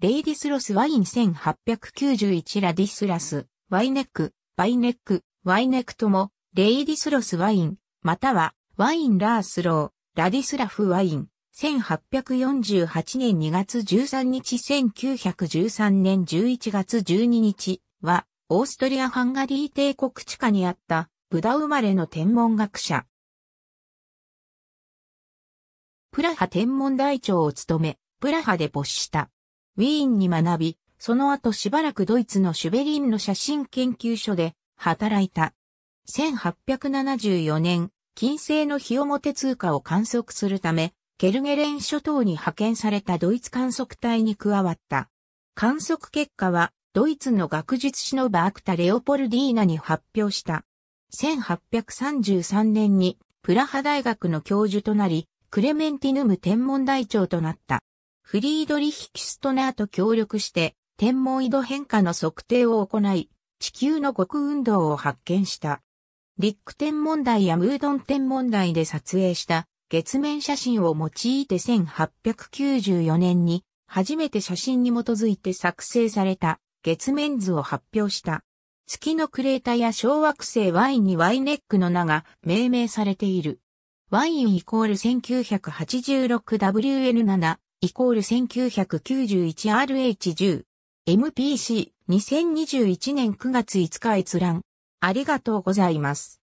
レイディスロスワイン1891ラディスラス、ワイネック、バイネック、ワイネクとも、レイディスロスワイン、または、ワインラースロー、ラディスラフワイン、1848年2月13日1913年11月12日は、オーストリア・ハンガリー帝国地下にあった、ブダ生まれの天文学者。プラハ天文台長を務め、プラハで没した。ウィーンに学び、その後しばらくドイツのシュベリンの写真研究所で働いた。1874年、金星の日表通貨を観測するため、ケルゲレン諸島に派遣されたドイツ観測隊に加わった。観測結果は、ドイツの学術誌のバークタ・レオポルディーナに発表した。1833年に、プラハ大学の教授となり、クレメンティヌム天文台長となった。フリードリヒ・キストナーと協力して、天文緯度変化の測定を行い、地球の極運動を発見した。リック天文台やムードン天文台で撮影した月面写真を用いて1894年に初めて写真に基づいて作成された月面図を発表した。月のクレータや小惑星 Y に Y ネックの名が命名されている。Y イコール 1986WN7 イコール 1991RH10。MPC2021 年9月5日閲覧。ありがとうございます。